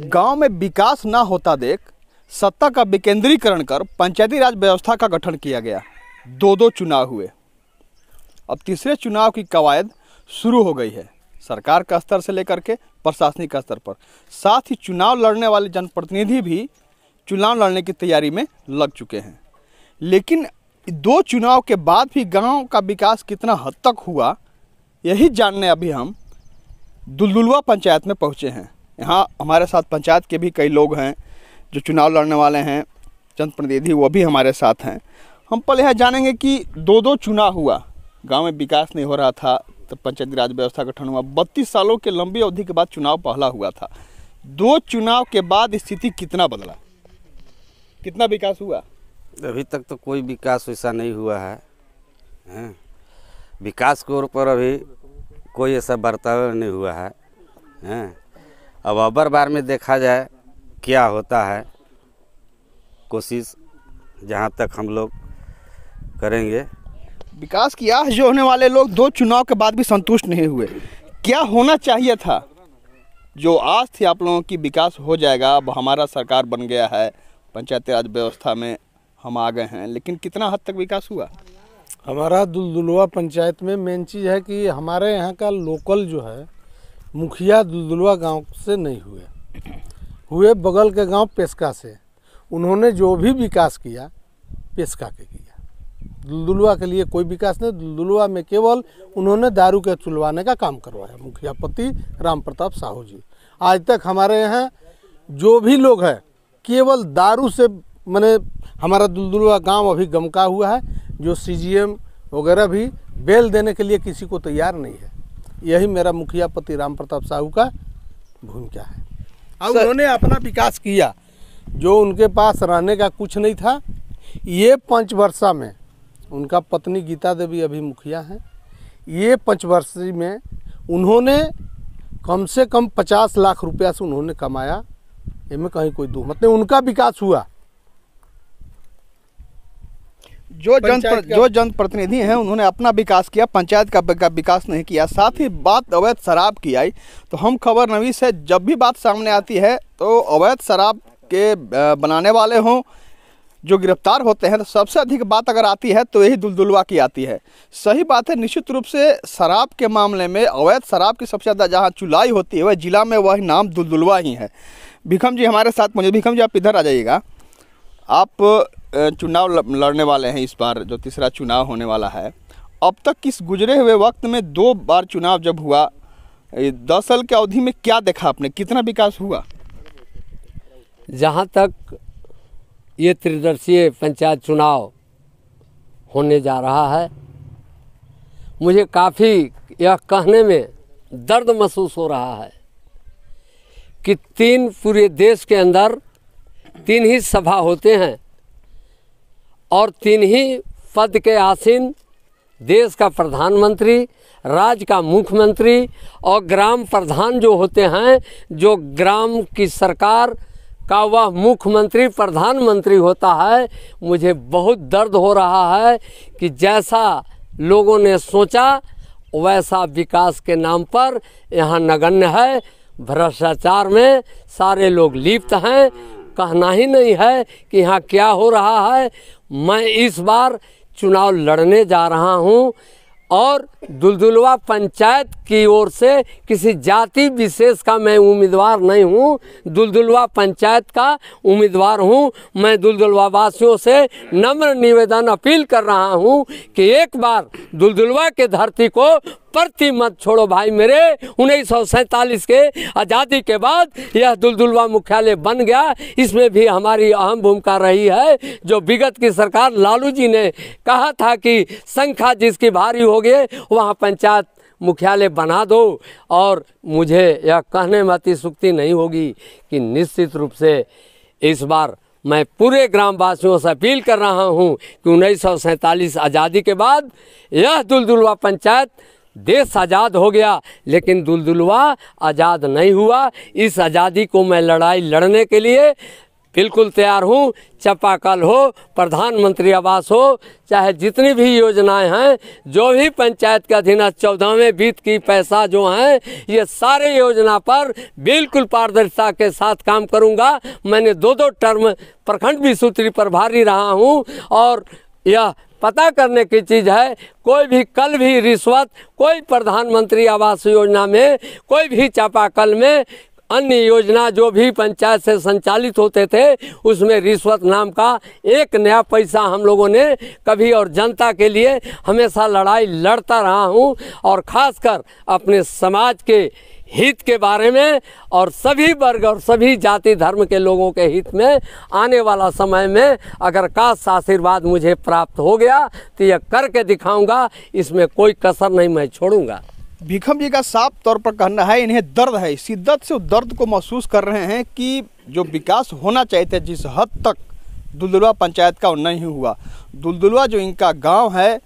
गांव में विकास न होता देख सत्ता का विकेंद्रीकरण कर पंचायती राज व्यवस्था का गठन किया गया दो दो चुनाव हुए अब तीसरे चुनाव की कवायद शुरू हो गई है सरकार का स्तर से लेकर के प्रशासनिक स्तर पर साथ ही चुनाव लड़ने वाले जनप्रतिनिधि भी चुनाव लड़ने की तैयारी में लग चुके हैं लेकिन दो चुनाव के बाद भी गांव का विकास कितना हद तक हुआ यही जानने अभी हम दुलदुलवा पंचायत में पहुँचे हैं यहाँ हमारे साथ पंचायत के भी कई लोग हैं जो चुनाव लड़ने वाले हैं जनप्रतिनिधि वो भी हमारे साथ हैं हम पल यह जानेंगे कि दो दो चुनाव हुआ गांव में विकास नहीं हो रहा था तो पंचायती राज व्यवस्था गठन हुआ बत्तीस सालों के लंबी अवधि के बाद चुनाव पहला हुआ था दो चुनाव के बाद स्थिति कितना बदला कितना विकास हुआ अभी तक तो कोई विकास वैसा नहीं हुआ है विकास के ओर पर अभी कोई ऐसा बर्ताव नहीं हुआ है अब अबर बार में देखा जाए क्या होता है कोशिश जहाँ तक हम लोग करेंगे विकास की आह जो होने वाले लोग दो चुनाव के बाद भी संतुष्ट नहीं हुए क्या होना चाहिए था जो आज थी आप लोगों की विकास हो जाएगा अब हमारा सरकार बन गया है पंचायती राज व्यवस्था में हम आ गए हैं लेकिन कितना हद तक विकास हुआ हमारा दुलदुलवा पंचायत में मेन चीज़ है कि हमारे यहाँ का लोकल जो है मुखिया दुदुलवा गांव से नहीं हुए हुए बगल के गांव पेशका से उन्होंने जो भी विकास किया पेशका के किया दुलदुलवा के लिए कोई विकास नहीं दुलदुलवा में केवल उन्होंने दारू के चुलवाने का काम करवाया मुखिया पति राम प्रताप साहू जी आज तक हमारे यहाँ जो भी लोग हैं केवल दारू से मैंने हमारा दुलदुलवा गांव अभी गमका हुआ है जो सीजीएम वगैरह भी बेल देने के लिए किसी को तैयार नहीं है यही मेरा मुखिया पति राम प्रताप साहू का भूमिका है और उन्होंने अपना विकास किया जो उनके पास रहने का कुछ नहीं था ये पाँच वर्षा में उनका पत्नी गीता देवी अभी मुखिया हैं ये पंचवर्षी में उन्होंने कम से कम पचास लाख रुपया से उन्होंने कमाया इनमें कहीं कोई दुख नहीं उनका विकास हुआ जो जन जो जनप्रतिनिधि हैं उन्होंने अपना विकास किया पंचायत का विकास नहीं किया साथ ही बात अवैध शराब की आई तो हम खबर नवीस है जब भी बात सामने आती है तो अवैध शराब के बनाने वाले हों जो गिरफ्तार होते हैं तो सबसे अधिक बात अगर आती है तो यही दुलदुलवा की आती है सही बात है निश्चित रूप से शराब के मामले में अवैध शराब की सबसे ज़्यादा जहाँ चुलाई होती है वह जिला में वही नाम दुलदुलवा ही है भिकम जी हमारे साथ मौजूद भिकम जी आप इधर आ जाइएगा आप चुनाव लड़ने वाले हैं इस बार जो तीसरा चुनाव होने वाला है अब तक किस गुजरे हुए वक्त में दो बार चुनाव जब हुआ दस साल की अवधि में क्या देखा आपने कितना विकास हुआ जहाँ तक ये त्रिदर्शीय पंचायत चुनाव होने जा रहा है मुझे काफ़ी यह कहने में दर्द महसूस हो रहा है कि तीन पूरे देश के अंदर तीन ही सभा होते हैं और तीन ही पद के आसीन देश का प्रधानमंत्री राज्य का मुख्यमंत्री और ग्राम प्रधान जो होते हैं जो ग्राम की सरकार का वह मुख्यमंत्री प्रधानमंत्री होता है मुझे बहुत दर्द हो रहा है कि जैसा लोगों ने सोचा वैसा विकास के नाम पर यहाँ नगण्य है भ्रष्टाचार में सारे लोग लिप्त हैं कहना ही नहीं है कि यहाँ क्या हो रहा है मैं इस बार चुनाव लड़ने जा रहा हूँ और दुलदुलवा पंचायत की ओर से किसी जाति विशेष का मैं उम्मीदवार नहीं हूँ दुलदुलवा पंचायत का उम्मीदवार हूँ मैं दुलदुलवा वासियों से नम्र निवेदन अपील कर रहा हूँ कि एक बार दुलदुलवा के धरती को प्रति मत छोड़ो भाई मेरे उन्नीस के आज़ादी के बाद यह दुलदुलवा मुख्यालय बन गया इसमें भी हमारी अहम भूमिका रही है जो विगत की सरकार लालू जी ने कहा था कि संख्या जिसकी भारी हो गई वहाँ पंचायत मुख्यालय बना दो और मुझे यह कहने में अतिशुक्ति नहीं होगी कि निश्चित रूप से इस बार मैं पूरे ग्रामवासियों से अपील कर रहा हूं कि उन्नीस आज़ादी के बाद यह दुलदुलवा पंचायत देश आज़ाद हो गया लेकिन दुलदुलवा आज़ाद नहीं हुआ इस आज़ादी को मैं लड़ाई लड़ने के लिए बिल्कुल तैयार हूँ चपाकल हो प्रधानमंत्री आवास हो चाहे जितनी भी योजनाएं हैं जो भी पंचायत के अधीन चौदहवें वित्त की पैसा जो है ये सारे योजना पर बिल्कुल पारदर्शिता के साथ काम करूँगा मैंने दो दो टर्म प्रखंड भी सूत्री प्रभारी रहा हूँ और यह पता करने की चीज़ है कोई भी कल भी रिश्वत कोई प्रधानमंत्री आवास योजना में कोई भी चापाकल में अन्य योजना जो भी पंचायत से संचालित होते थे उसमें रिश्वत नाम का एक नया पैसा हम लोगों ने कभी और जनता के लिए हमेशा लड़ाई लड़ता रहा हूँ और ख़ासकर अपने समाज के हित के बारे में और सभी वर्ग और सभी जाति धर्म के लोगों के हित में आने वाला समय में अगर काश आशीर्वाद मुझे प्राप्त हो गया तो यह करके दिखाऊंगा इसमें कोई कसर नहीं मैं छोड़ूंगा भीखम जी का साफ तौर पर कहना है इन्हें दर्द है शिद्दत से दर्द को महसूस कर रहे हैं कि जो विकास होना चाहिए था जिस हद तक दुलदुलवा पंचायत का नहीं हुआ दुलदुलवा जो इनका गांव है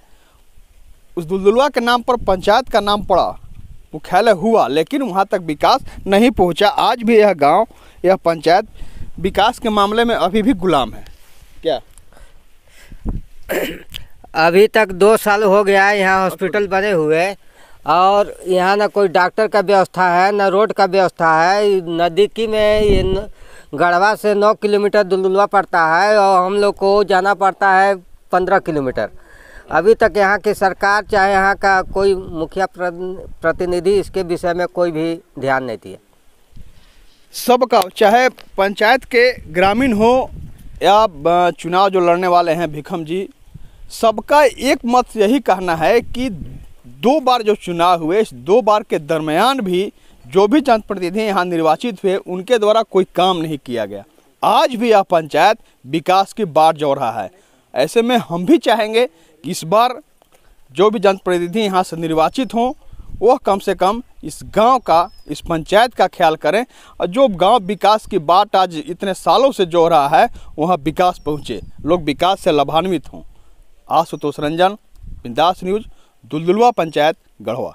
उस दुलदुलवा के नाम पर पंचायत का नाम पड़ा मुख्यालय हुआ लेकिन वहाँ तक विकास नहीं पहुँचा आज भी यह गाँव यह पंचायत विकास के मामले में अभी भी गुलाम है क्या अभी तक दो साल हो गया है यहाँ हॉस्पिटल बने हुए और यहाँ ना कोई डॉक्टर का व्यवस्था है ना रोड का व्यवस्था है नज़दीकी में ये गढ़वा से नौ किलोमीटर दुलदुलवा पड़ता है और हम लोग को जाना पड़ता है पंद्रह किलोमीटर अभी तक यहाँ की सरकार चाहे यहाँ का कोई मुखिया प्रतिनिधि इसके विषय में कोई भी ध्यान नहीं दिया सबका चाहे पंचायत के ग्रामीण हो या चुनाव जो लड़ने वाले हैं भिखम जी सबका एक मत यही कहना है कि दो बार जो चुनाव हुए इस दो बार के दरमियान भी जो भी जनप्रतिनिधि यहाँ निर्वाचित हुए उनके द्वारा कोई काम नहीं किया गया आज भी यह पंचायत विकास की बाढ़ जो रहा है ऐसे में हम भी चाहेंगे इस बार जो भी जनप्रतिनिधि यहाँ से निर्वाचित हों वह कम से कम इस गांव का इस पंचायत का ख्याल करें और जो गांव विकास की बात आज इतने सालों से जो रहा है वहाँ विकास पहुँचे लोग विकास से लाभान्वित हों आशुतोष रंजन बिंदास न्यूज दुलदुलवा पंचायत गढ़वा